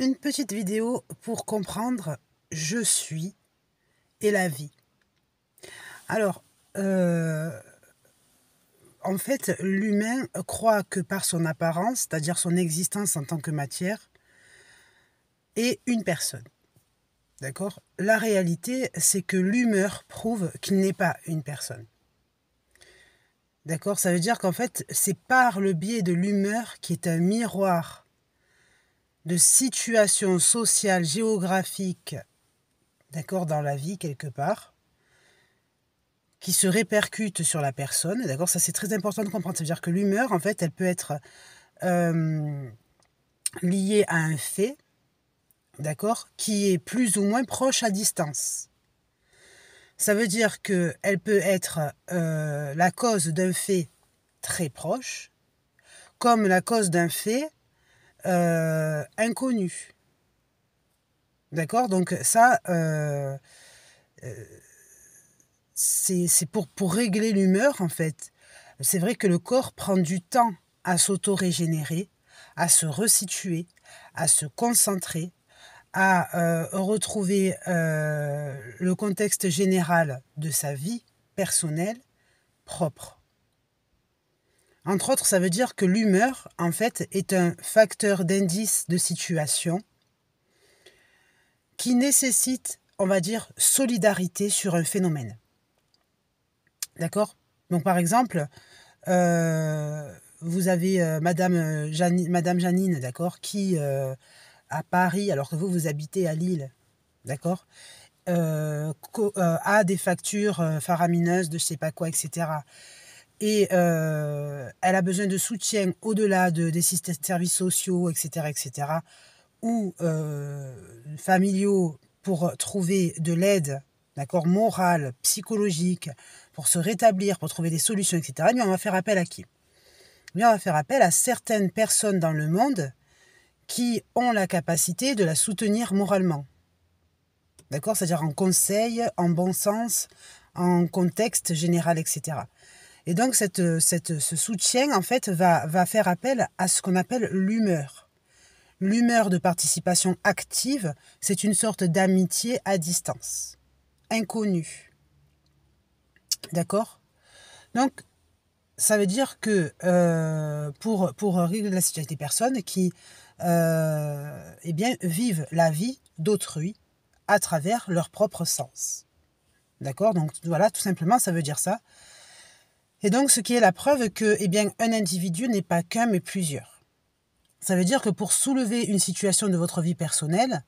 une petite vidéo pour comprendre je suis et la vie. Alors, euh, en fait, l'humain croit que par son apparence, c'est-à-dire son existence en tant que matière, est une personne. D'accord La réalité, c'est que l'humeur prouve qu'il n'est pas une personne. D'accord Ça veut dire qu'en fait, c'est par le biais de l'humeur qui est un miroir de situation sociale, géographique, d'accord, dans la vie quelque part, qui se répercute sur la personne, d'accord, ça c'est très important de comprendre. Ça veut dire que l'humeur, en fait, elle peut être euh, liée à un fait, d'accord, qui est plus ou moins proche à distance. Ça veut dire qu'elle peut être euh, la cause d'un fait très proche, comme la cause d'un fait euh, inconnu. D'accord Donc ça, euh, euh, c'est pour, pour régler l'humeur, en fait. C'est vrai que le corps prend du temps à s'auto-régénérer, à se resituer, à se concentrer, à euh, retrouver le contexte général de sa vie personnelle propre. Entre autres, ça veut dire que l'humeur, en fait, est un facteur d'indice de situation qui nécessite, on va dire, solidarité sur un phénomène. D'accord Donc, par exemple, euh, vous avez euh, euh, Madame, Janine, d'accord, qui, à Paris, alors que vous, vous habitez à Lille, d'accord, a des factures faramineuses de je sais pas quoi, etc. Et euh, elle a besoin de soutien au-delà de, des services sociaux, etc., etc., ou euh, familiaux pour trouver de l'aide, d'accord, morale, psychologique, pour se rétablir, pour trouver des solutions, etc. Mais eh on va faire appel à qui eh Nous, on va faire appel à certaines personnes dans le monde qui ont la capacité de la soutenir moralement. D'accord C'est-à-dire en conseil, en bon sens, en contexte général, etc. Et donc, cette, cette, ce soutien, en fait, va, va faire appel à ce qu'on appelle l'humeur. L'humeur de participation active, c'est une sorte d'amitié à distance, inconnue. D'accord Donc, ça veut dire que euh, pour, pour régler la situation des personnes qui euh, eh bien, vivent la vie d'autrui à travers leur propre sens. D'accord Donc voilà, tout simplement, ça veut dire ça. Et donc, ce qui est la preuve que, eh bien, un individu n'est pas qu'un, mais plusieurs. Ça veut dire que pour soulever une situation de votre vie personnelle,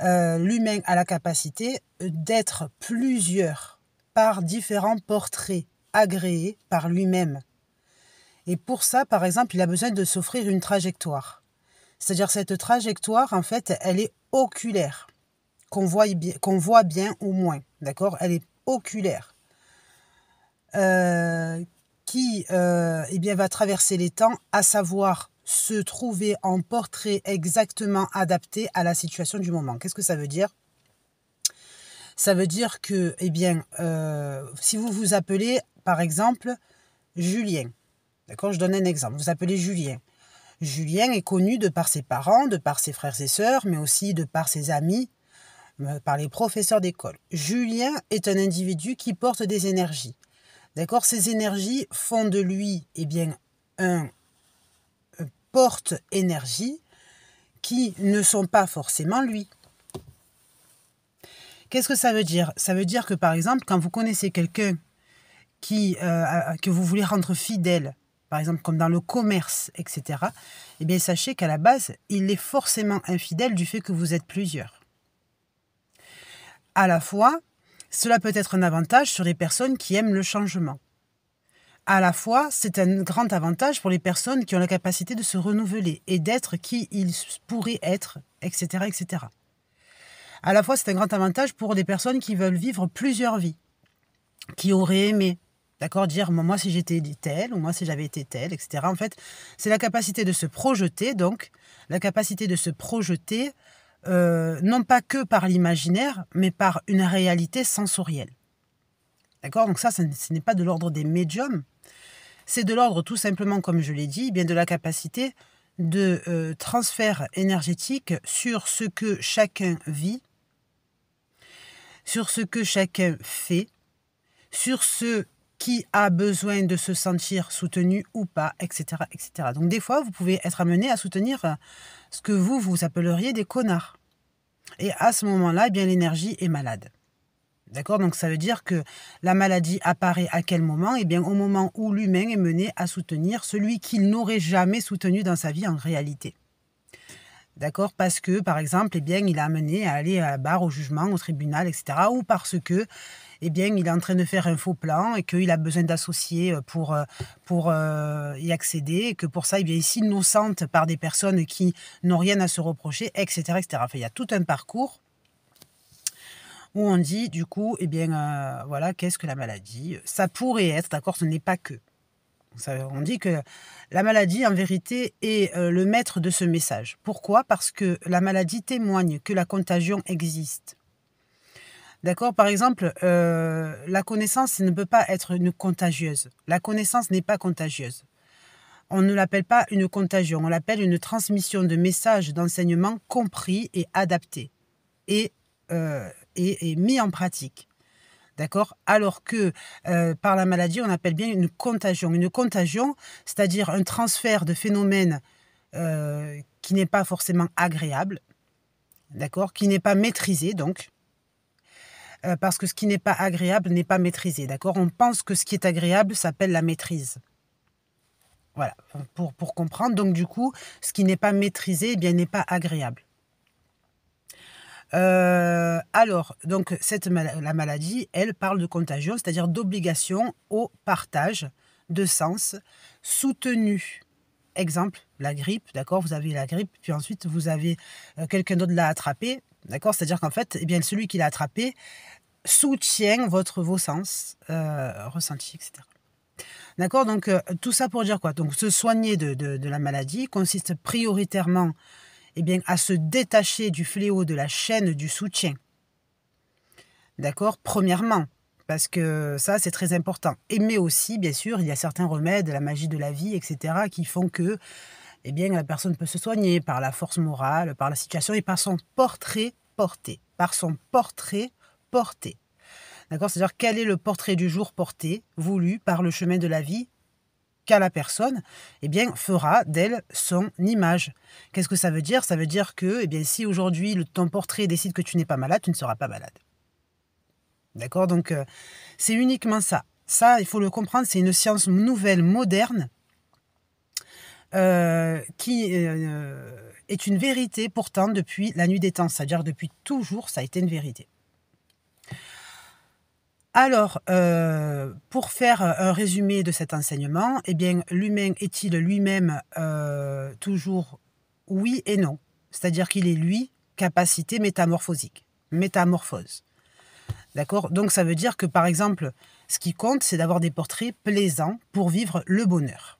euh, l'humain a la capacité d'être plusieurs par différents portraits agréés par lui-même. Et pour ça, par exemple, il a besoin de s'offrir une trajectoire. C'est-à-dire cette trajectoire, en fait, elle est oculaire, qu'on voit, voit bien ou moins. D'accord Elle est oculaire. Euh, qui euh, eh bien, va traverser les temps, à savoir se trouver en portrait exactement adapté à la situation du moment. Qu'est-ce que ça veut dire Ça veut dire que, eh bien, euh, si vous vous appelez, par exemple, Julien, d'accord Je donne un exemple. Vous appelez Julien. Julien est connu de par ses parents, de par ses frères et sœurs, mais aussi de par ses amis, par les professeurs d'école. Julien est un individu qui porte des énergies. D'accord Ces énergies font de lui eh bien, un, porte-énergie qui ne sont pas forcément lui. Qu'est-ce que ça veut dire Ça veut dire que par exemple, quand vous connaissez quelqu'un qui euh, que vous voulez rendre fidèle, par exemple comme dans le commerce, etc., eh bien sachez qu'à la base, il est forcément infidèle du fait que vous êtes plusieurs. À la fois, cela peut être un avantage sur les personnes qui aiment le changement. À la fois, c'est un grand avantage pour les personnes qui ont la capacité de se renouveler et d'être qui ils pourraient être, etc., etc. À la fois, c'est un grand avantage pour les personnes qui veulent vivre plusieurs vies, qui auraient aimé, d'accord, dire moi si j'étais tel ou moi si j'avais été tel, etc. En fait, c'est la capacité de se projeter, donc la capacité de se projeter euh, non pas que par l'imaginaire, mais par une réalité sensorielle. D'accord Donc ça, ce n'est pas de l'ordre des médiums, c'est de l'ordre tout simplement, comme je l'ai dit, eh bien de la capacité de euh, transfert énergétique sur ce que chacun vit, sur ce que chacun fait, sur ce qui a besoin de se sentir soutenu ou pas, etc. etc. Donc des fois, vous pouvez être amené à soutenir euh, ce que vous, vous appelleriez des connards. Et à ce moment-là, eh bien l'énergie est malade. D'accord Donc ça veut dire que la maladie apparaît à quel moment Eh bien au moment où l'humain est mené à soutenir celui qu'il n'aurait jamais soutenu dans sa vie en réalité. D'accord Parce que, par exemple, eh bien, il a amené à aller à la barre, au jugement, au tribunal, etc. Ou parce que eh bien, il est en train de faire un faux plan et qu'il a besoin d'associer euh, pour, euh, pour euh, y accéder, et que pour ça, eh il est il s'innocente par des personnes qui n'ont rien à se reprocher, etc. etc. il y a tout un parcours où on dit, du coup, eh bien, voilà, qu'est-ce que la maladie Ça pourrait être, d'accord, ce n'est pas que on dit que la maladie, en vérité, est euh, le maître de ce message. Pourquoi Parce que la maladie témoigne que la contagion existe. D'accord Par exemple, euh, la connaissance ne peut pas être une contagieuse. La connaissance n'est pas contagieuse. On ne l'appelle pas une contagion, on l'appelle une transmission de messages d'enseignement compris et adaptés et euh, mis en pratique. D'accord Alors que euh, par la maladie, on appelle bien une contagion. Une contagion, c'est-à-dire un transfert de phénomène euh, qui n'est pas forcément agréable, d'accord Qui n'est pas maîtrisé, donc. Euh, parce que ce qui n'est pas agréable n'est pas maîtrisé, d'accord On pense que ce qui est agréable s'appelle la maîtrise. Voilà, pour, pour comprendre. Donc, du coup, ce qui n'est pas maîtrisé, eh bien, n'est pas agréable. Euh, alors, donc, cette la maladie, elle parle de contagion, c'est-à-dire d'obligation au partage de sens soutenu. Exemple, la grippe, d'accord Vous avez la grippe, puis ensuite vous avez euh, quelqu'un d'autre l'a attrapé, d'accord C'est-à-dire qu'en fait, eh bien, celui qui l'a attrapé soutient votre, vos sens, euh, ressentis, etc. D'accord Donc, tout ça pour dire quoi Donc, se soigner de la maladie consiste prioritairement eh bien, à se détacher du fléau de la chaîne du soutien. D'accord Premièrement, parce que ça, c'est très important. Et mais aussi, bien sûr, il y a certains remèdes, la magie de la vie, etc., qui font que eh bien, la personne peut se soigner par la force morale, par la situation et par son portrait porté. Par son portrait porté. D'accord C'est-à-dire, quel est le portrait du jour porté, voulu par le chemin de la vie la personne, eh bien, fera d'elle son image. Qu'est-ce que ça veut dire Ça veut dire que eh bien, si aujourd'hui ton portrait décide que tu n'es pas malade, tu ne seras pas malade. D'accord Donc, euh, c'est uniquement ça. Ça, il faut le comprendre, c'est une science nouvelle, moderne, euh, qui euh, est une vérité pourtant depuis la nuit des temps, c'est-à-dire depuis toujours, ça a été une vérité. Alors, euh, pour faire euh, un résumé de cet enseignement, eh bien, l'humain est-il lui-même euh, toujours oui et non C'est-à-dire qu'il est lui capacité métamorphosique, métamorphose. D'accord Donc ça veut dire que par exemple, ce qui compte, c'est d'avoir des portraits plaisants pour vivre le bonheur.